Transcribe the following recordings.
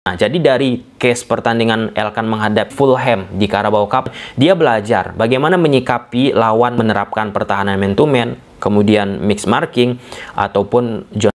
Nah, jadi dari case pertandingan Elkan menghadap Fulham di Carabao Cup, dia belajar bagaimana menyikapi lawan menerapkan pertahanan man kemudian mix marking ataupun John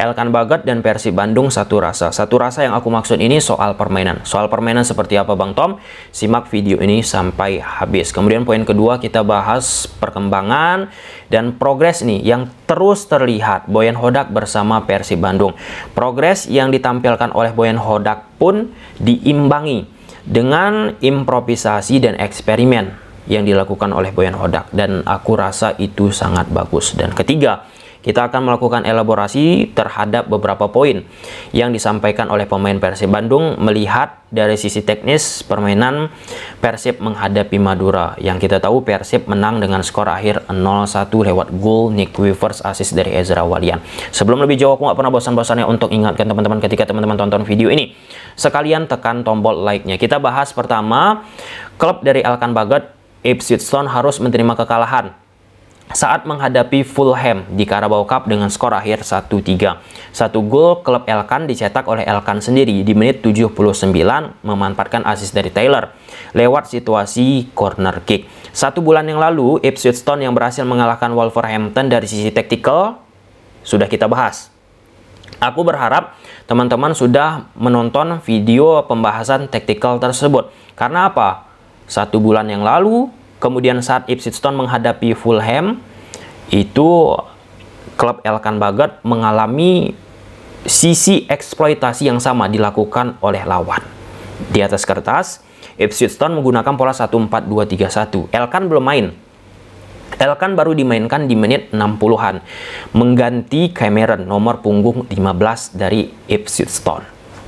Elkan Bagat dan Persib Bandung satu rasa. Satu rasa yang aku maksud ini soal permainan. Soal permainan seperti apa Bang Tom? Simak video ini sampai habis. Kemudian poin kedua kita bahas perkembangan dan progres nih yang terus terlihat Boyan Hodak bersama Persib Bandung. Progres yang ditampilkan oleh Boyan Hodak pun diimbangi dengan improvisasi dan eksperimen yang dilakukan oleh Boyan Hodak dan aku rasa itu sangat bagus. Dan ketiga, kita akan melakukan elaborasi terhadap beberapa poin yang disampaikan oleh pemain Persib Bandung melihat dari sisi teknis permainan Persib menghadapi Madura. Yang kita tahu Persib menang dengan skor akhir 0-1 lewat gol Nick Weavers assist dari Ezra Walian. Sebelum lebih jauh aku gak pernah bosan-bosannya untuk ingatkan teman-teman ketika teman-teman tonton video ini. Sekalian tekan tombol like-nya. Kita bahas pertama klub dari Alkan Bagat Ipswich Town harus menerima kekalahan saat menghadapi Fulham di Carabao Cup dengan skor akhir 1-3. Satu gol klub Elkan dicetak oleh Elkan sendiri di menit 79 memanfaatkan asis dari Taylor lewat situasi corner kick. Satu bulan yang lalu, Ipswich Town yang berhasil mengalahkan Wolverhampton dari sisi taktikal sudah kita bahas. Aku berharap teman-teman sudah menonton video pembahasan taktikal tersebut. Karena apa? Satu bulan yang lalu, Kemudian saat Ipswich Town menghadapi Fulham, itu klub Elkan Bagat mengalami sisi eksploitasi yang sama dilakukan oleh lawan. Di atas kertas, Ipswich Town menggunakan pola 1-4-2-3-1. Elkan belum main. Elkan baru dimainkan di menit 60-an, mengganti Cameron nomor punggung 15 dari Ipswich Town.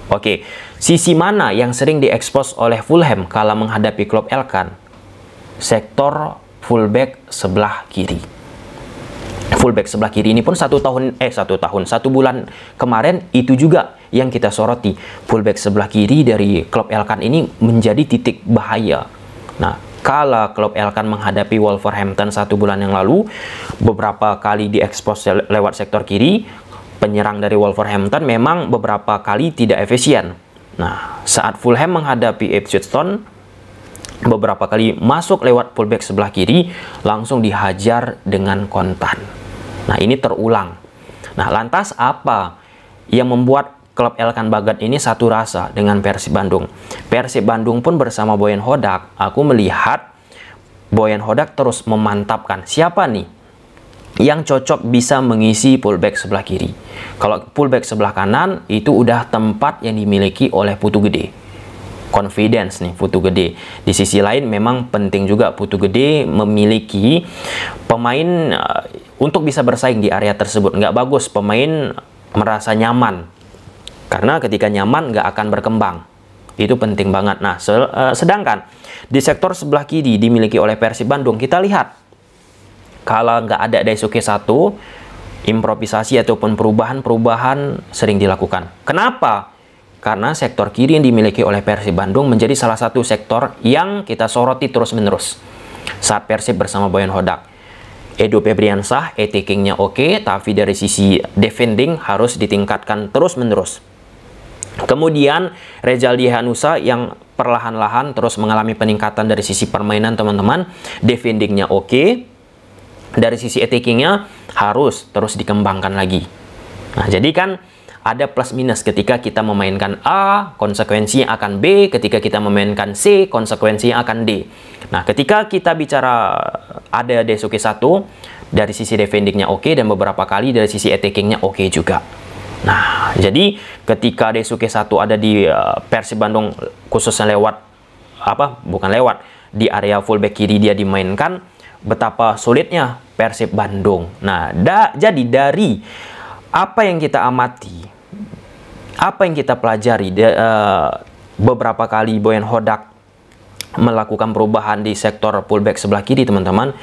Oke, sisi mana yang sering diekspos oleh Fulham kala menghadapi klub Elkan? sektor fullback sebelah kiri. Fullback sebelah kiri ini pun satu tahun, eh satu tahun, satu bulan kemarin itu juga yang kita soroti. Fullback sebelah kiri dari klub Elkan ini menjadi titik bahaya. Nah, kala klub Elkan menghadapi Wolverhampton satu bulan yang lalu, beberapa kali diekspos lewat sektor kiri, penyerang dari Wolverhampton memang beberapa kali tidak efisien. Nah, saat Fulham menghadapi Ipswich Town, beberapa kali masuk lewat pullback sebelah kiri langsung dihajar dengan kontan. Nah, ini terulang. Nah, lantas apa yang membuat klub Elkan Bagat ini satu rasa dengan Persib Bandung? Persib Bandung pun bersama Boyan Hodak, aku melihat Boyan Hodak terus memantapkan siapa nih yang cocok bisa mengisi pullback sebelah kiri. Kalau pullback sebelah kanan itu udah tempat yang dimiliki oleh Putu Gede confidence nih Putu Gede. Di sisi lain memang penting juga Putu Gede memiliki pemain uh, untuk bisa bersaing di area tersebut. Nggak bagus pemain merasa nyaman. Karena ketika nyaman nggak akan berkembang. Itu penting banget. Nah, se uh, sedangkan di sektor sebelah kiri dimiliki oleh Persib Bandung. Kita lihat kalau nggak ada Daisuke satu, improvisasi ataupun perubahan-perubahan sering dilakukan. Kenapa? karena sektor kiri yang dimiliki oleh Persib Bandung menjadi salah satu sektor yang kita soroti terus-menerus saat Persib bersama Boyan Hodak. Edo Febriansah, attacking oke, tapi dari sisi defending harus ditingkatkan terus-menerus. Kemudian Rezaldi Hanusa yang perlahan-lahan terus mengalami peningkatan dari sisi permainan teman-teman. Defendingnya oke. Dari sisi attackingnya harus terus dikembangkan lagi. Nah jadi kan ada plus minus ketika kita memainkan A, konsekuensinya akan B, ketika kita memainkan C, konsekuensinya akan D. Nah, ketika kita bicara ada Desoke 1, dari sisi defendingnya oke, okay, dan beberapa kali dari sisi attackingnya oke okay juga. Nah, jadi ketika Desoke 1 ada di uh, Persib Bandung khususnya lewat apa? Bukan lewat di area fullback kiri dia dimainkan betapa sulitnya Persib Bandung. Nah, da, jadi dari apa yang kita amati apa yang kita pelajari de, uh, beberapa kali Boyan Hodak melakukan perubahan di sektor pullback sebelah kiri teman-teman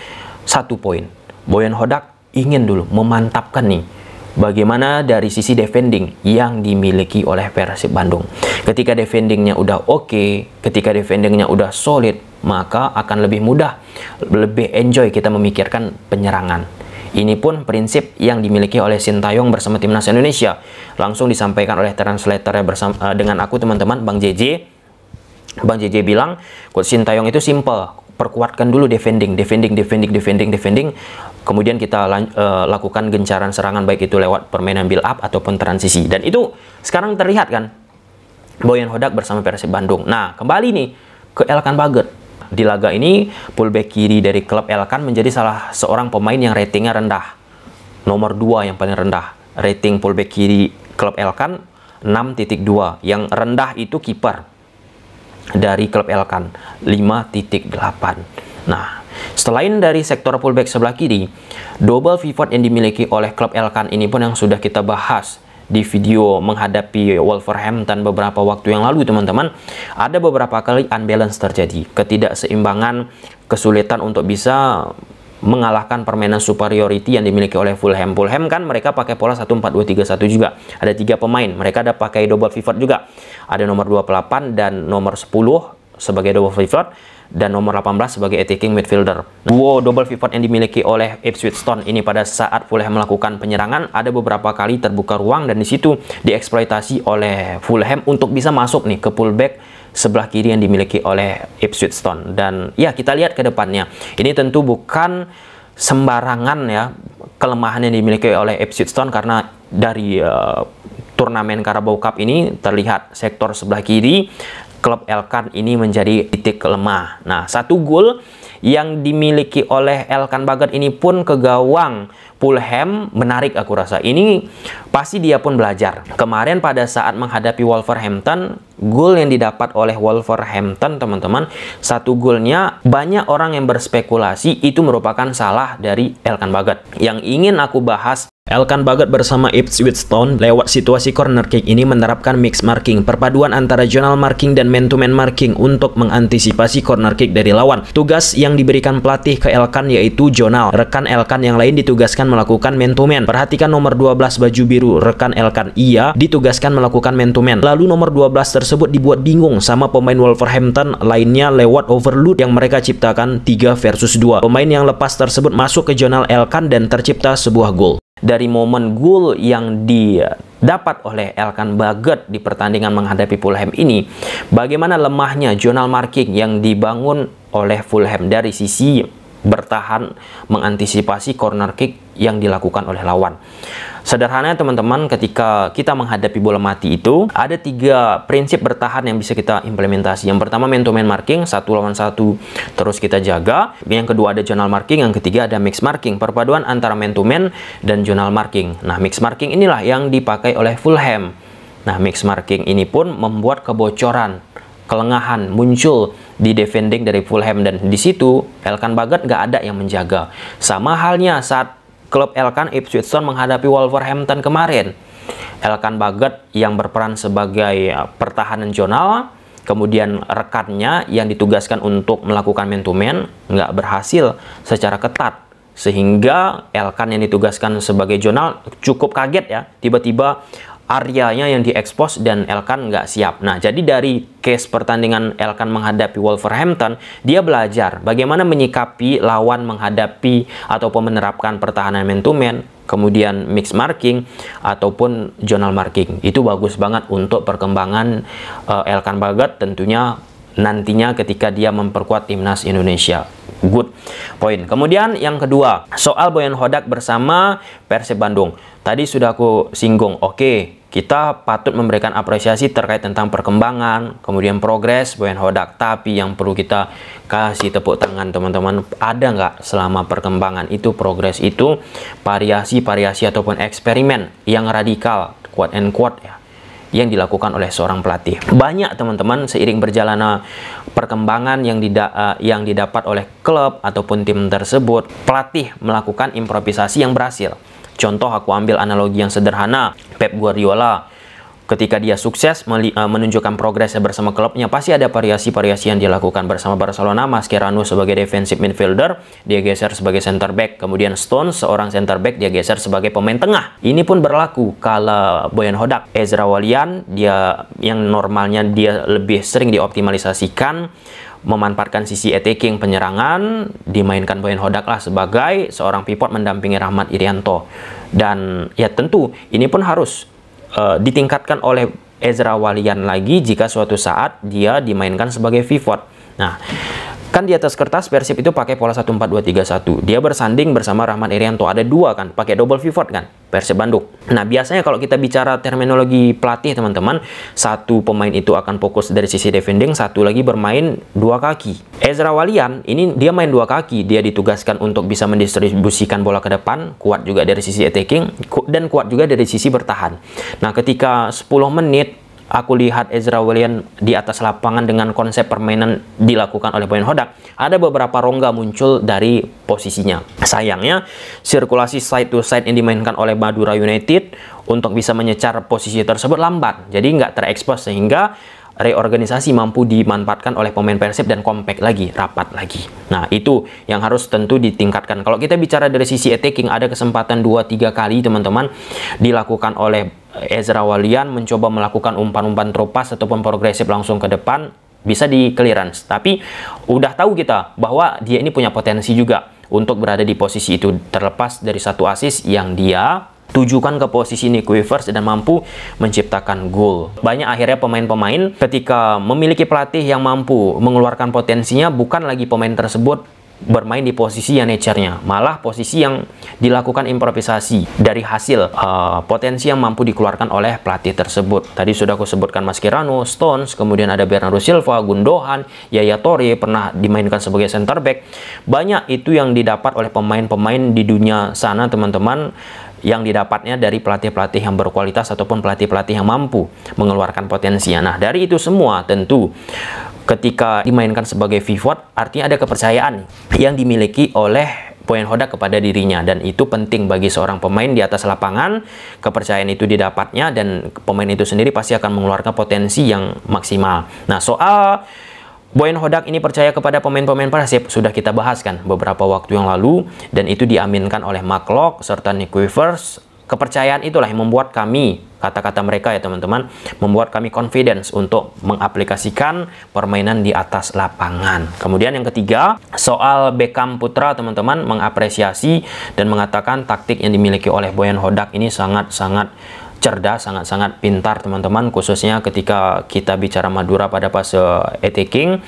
satu poin Boyan Hodak ingin dulu memantapkan nih bagaimana dari sisi defending yang dimiliki oleh Persib Bandung ketika defendingnya udah oke okay, ketika defendingnya udah solid maka akan lebih mudah lebih enjoy kita memikirkan penyerangan ini pun prinsip yang dimiliki oleh Sintayong bersama timnas Indonesia. Langsung disampaikan oleh translatornya uh, dengan aku teman-teman Bang JJ. Bang JJ bilang, coach Sintayong itu simple, perkuatkan dulu defending, defending, defending, defending, defending. Kemudian kita uh, lakukan gencaran serangan baik itu lewat permainan build up ataupun transisi. Dan itu sekarang terlihat kan Boyan Hodak bersama Persib Bandung. Nah, kembali nih ke Elkan Baget di laga ini, fullback kiri dari klub Elkan menjadi salah seorang pemain yang ratingnya rendah. Nomor 2 yang paling rendah. Rating fullback kiri klub Elkan 6.2. Yang rendah itu kiper dari klub Elkan 5.8. Nah, selain dari sektor fullback sebelah kiri, double pivot yang dimiliki oleh klub Elkan ini pun yang sudah kita bahas di video menghadapi Wolverhampton beberapa waktu yang lalu teman-teman ada beberapa kali unbalance terjadi ketidakseimbangan kesulitan untuk bisa mengalahkan permainan superiority yang dimiliki oleh Fulham. Fulham kan mereka pakai pola 4-2-3-1 juga. Ada tiga pemain. Mereka ada pakai double pivot juga. Ada nomor 28 dan nomor 10 sebagai double pivot dan nomor 18 sebagai attacking midfielder. Duo double pivot yang dimiliki oleh Ipswich Town ini pada saat Fulham melakukan penyerangan ada beberapa kali terbuka ruang dan di situ dieksploitasi oleh Fulham untuk bisa masuk nih ke pullback sebelah kiri yang dimiliki oleh Ipswich Town dan ya kita lihat ke depannya. Ini tentu bukan sembarangan ya kelemahan yang dimiliki oleh Ipswich Town karena dari uh, turnamen Carabao Cup ini terlihat sektor sebelah kiri klub Elkan ini menjadi titik lemah. Nah, satu gol yang dimiliki oleh Elkan Bagat ini pun ke gawang Fulham menarik aku rasa. Ini pasti dia pun belajar. Kemarin pada saat menghadapi Wolverhampton, gol yang didapat oleh Wolverhampton teman-teman, satu golnya banyak orang yang berspekulasi itu merupakan salah dari Elkan Bagat. Yang ingin aku bahas Elkan Bagot bersama Ipswich Town lewat situasi corner kick ini menerapkan mix marking, perpaduan antara journal marking dan man-to-man marking untuk mengantisipasi corner kick dari lawan. Tugas yang diberikan pelatih ke Elkan yaitu journal. Rekan Elkan yang lain ditugaskan melakukan man-to-man. Perhatikan nomor 12 baju biru, rekan Elkan ia ditugaskan melakukan man-to-man. Lalu nomor 12 tersebut dibuat bingung sama pemain Wolverhampton lainnya lewat overload yang mereka ciptakan 3 versus 2. Pemain yang lepas tersebut masuk ke journal Elkan dan tercipta sebuah gol dari momen gol yang didapat oleh Elkan Baget di pertandingan menghadapi Fulham ini, bagaimana lemahnya jurnal marking yang dibangun oleh Fulham dari sisi bertahan mengantisipasi corner kick yang dilakukan oleh lawan. Sederhananya teman-teman ketika kita menghadapi bola mati itu ada tiga prinsip bertahan yang bisa kita implementasi. Yang pertama man to man marking, satu lawan satu terus kita jaga. Yang kedua ada zonal marking, yang ketiga ada mix marking, perpaduan antara man to man dan zonal marking. Nah, mix marking inilah yang dipakai oleh Fulham. Nah, mix marking ini pun membuat kebocoran kelengahan muncul di defending dari Fulham dan di situ Elkan Baget nggak ada yang menjaga. Sama halnya saat klub Elkan Ipswich Town menghadapi Wolverhampton kemarin. Elkan Baget yang berperan sebagai eh, pertahanan jurnal, kemudian rekannya yang ditugaskan untuk melakukan man to man nggak berhasil secara ketat sehingga Elkan yang ditugaskan sebagai jurnal cukup kaget ya tiba-tiba Arya-nya yang diekspos dan Elkan nggak siap. Nah, jadi dari case pertandingan Elkan menghadapi Wolverhampton, dia belajar bagaimana menyikapi lawan menghadapi ataupun menerapkan pertahanan man to kemudian mix marking, ataupun zonal marking. Itu bagus banget untuk perkembangan uh, Elkan Bagat tentunya nantinya ketika dia memperkuat timnas Indonesia good point. Kemudian yang kedua, soal Boyan Hodak bersama Persib Bandung. Tadi sudah aku singgung, oke, okay, kita patut memberikan apresiasi terkait tentang perkembangan, kemudian progres Boyan Hodak. Tapi yang perlu kita kasih tepuk tangan teman-teman, ada nggak selama perkembangan itu, progres itu, variasi-variasi ataupun eksperimen yang radikal, quote and quote ya, yang dilakukan oleh seorang pelatih. Banyak teman-teman seiring berjalannya perkembangan yang dida eh, yang didapat oleh klub ataupun tim tersebut, pelatih melakukan improvisasi yang berhasil. Contoh aku ambil analogi yang sederhana, Pep Guardiola ketika dia sukses eh, menunjukkan progresnya bersama klubnya pasti ada variasi-variasi yang dilakukan bersama Barcelona Mascherano sebagai defensive midfielder dia geser sebagai center back kemudian Stone seorang center back dia geser sebagai pemain tengah ini pun berlaku kala Boyan Hodak Ezra Walian dia yang normalnya dia lebih sering dioptimalisasikan memanfaatkan sisi attacking penyerangan dimainkan Boyan Hodak lah sebagai seorang pivot mendampingi Rahmat Irianto dan ya tentu ini pun harus Eh, ditingkatkan oleh Ezra Walian lagi jika suatu saat dia dimainkan sebagai pivot. Nah, Kan di atas kertas Persib itu pakai pola 4 empat 2 3 1 Dia bersanding bersama Rahmat Irianto. Ada dua kan, pakai double pivot kan, Persib Bandung. Nah, biasanya kalau kita bicara terminologi pelatih teman-teman, satu pemain itu akan fokus dari sisi defending, satu lagi bermain dua kaki. Ezra Walian, ini dia main dua kaki. Dia ditugaskan untuk bisa mendistribusikan bola ke depan, kuat juga dari sisi attacking, dan kuat juga dari sisi bertahan. Nah, ketika 10 menit aku lihat Ezra William di atas lapangan dengan konsep permainan dilakukan oleh pemain Hodak, ada beberapa rongga muncul dari posisinya. Sayangnya, sirkulasi side to side yang dimainkan oleh Madura United untuk bisa menyecar posisi tersebut lambat, jadi nggak terekspos sehingga reorganisasi mampu dimanfaatkan oleh pemain Persib dan compact lagi, rapat lagi. Nah, itu yang harus tentu ditingkatkan. Kalau kita bicara dari sisi attacking, ada kesempatan dua tiga kali teman-teman dilakukan oleh Ezra Walian mencoba melakukan umpan-umpan tropas ataupun progresif langsung ke depan, bisa di clearance. Tapi udah tahu kita bahwa dia ini punya potensi juga untuk berada di posisi itu terlepas dari satu asis yang dia tujukan ke posisi Nick Weavers dan mampu menciptakan gol. Banyak akhirnya pemain-pemain ketika memiliki pelatih yang mampu mengeluarkan potensinya bukan lagi pemain tersebut bermain di posisi yang nature-nya, malah posisi yang dilakukan improvisasi dari hasil uh, potensi yang mampu dikeluarkan oleh pelatih tersebut. Tadi sudah aku sebutkan mas Mascherano, Stones, kemudian ada Bernardo Silva, Gundogan, Yaya Torre pernah dimainkan sebagai center back. Banyak itu yang didapat oleh pemain-pemain di dunia sana, teman-teman yang didapatnya dari pelatih-pelatih yang berkualitas ataupun pelatih-pelatih yang mampu mengeluarkan potensinya. Nah, dari itu semua tentu ketika dimainkan sebagai pivot artinya ada kepercayaan yang dimiliki oleh poin Hoda kepada dirinya dan itu penting bagi seorang pemain di atas lapangan kepercayaan itu didapatnya dan pemain itu sendiri pasti akan mengeluarkan potensi yang maksimal. Nah, soal Boyan Hodak ini percaya kepada pemain-pemain Persib, sudah kita bahas kan beberapa waktu yang lalu, dan itu diaminkan oleh Maklok serta Nick Weavers. Kepercayaan itulah yang membuat kami, kata-kata mereka ya teman-teman, membuat kami confidence untuk mengaplikasikan permainan di atas lapangan. Kemudian yang ketiga, soal Beckham Putra teman-teman mengapresiasi dan mengatakan taktik yang dimiliki oleh Boyan Hodak ini sangat-sangat cerdas, sangat-sangat pintar teman-teman khususnya ketika kita bicara Madura pada fase attacking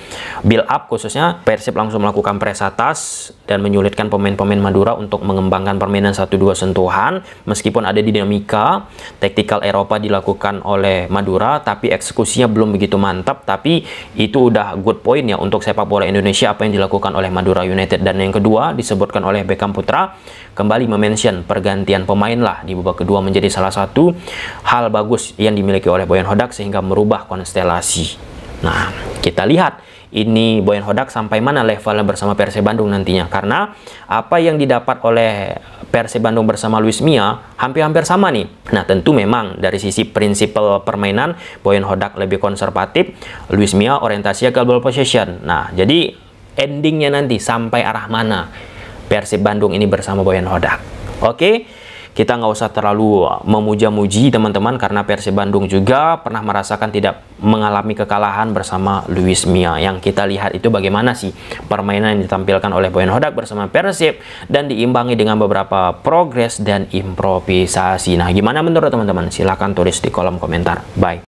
build up khususnya Persib langsung melakukan press atas dan menyulitkan pemain-pemain Madura untuk mengembangkan permainan 1-2 sentuhan meskipun ada dinamika taktikal Eropa dilakukan oleh Madura tapi eksekusinya belum begitu mantap tapi itu udah good point ya untuk sepak bola Indonesia apa yang dilakukan oleh Madura United dan yang kedua disebutkan oleh Beckham Putra kembali memention pergantian pemain lah di babak kedua menjadi salah satu hal bagus yang dimiliki oleh Boyan Hodak sehingga merubah konstelasi. Nah, kita lihat ini Boyan Hodak sampai mana levelnya bersama Persib Bandung nantinya karena apa yang didapat oleh Persib Bandung bersama Luis Mia hampir-hampir sama nih. Nah, tentu memang dari sisi prinsipal permainan Boyan Hodak lebih konservatif, Luis Mia orientasinya ke ball possession. Nah, jadi endingnya nanti sampai arah mana Persib Bandung ini bersama Boyan Hodak. Oke. Okay? kita nggak usah terlalu memuja-muji teman-teman karena Persib Bandung juga pernah merasakan tidak mengalami kekalahan bersama Luis Mia. Yang kita lihat itu bagaimana sih permainan yang ditampilkan oleh Boyan Hodak bersama Persib dan diimbangi dengan beberapa progres dan improvisasi. Nah, gimana menurut teman-teman? Silahkan tulis di kolom komentar. Bye.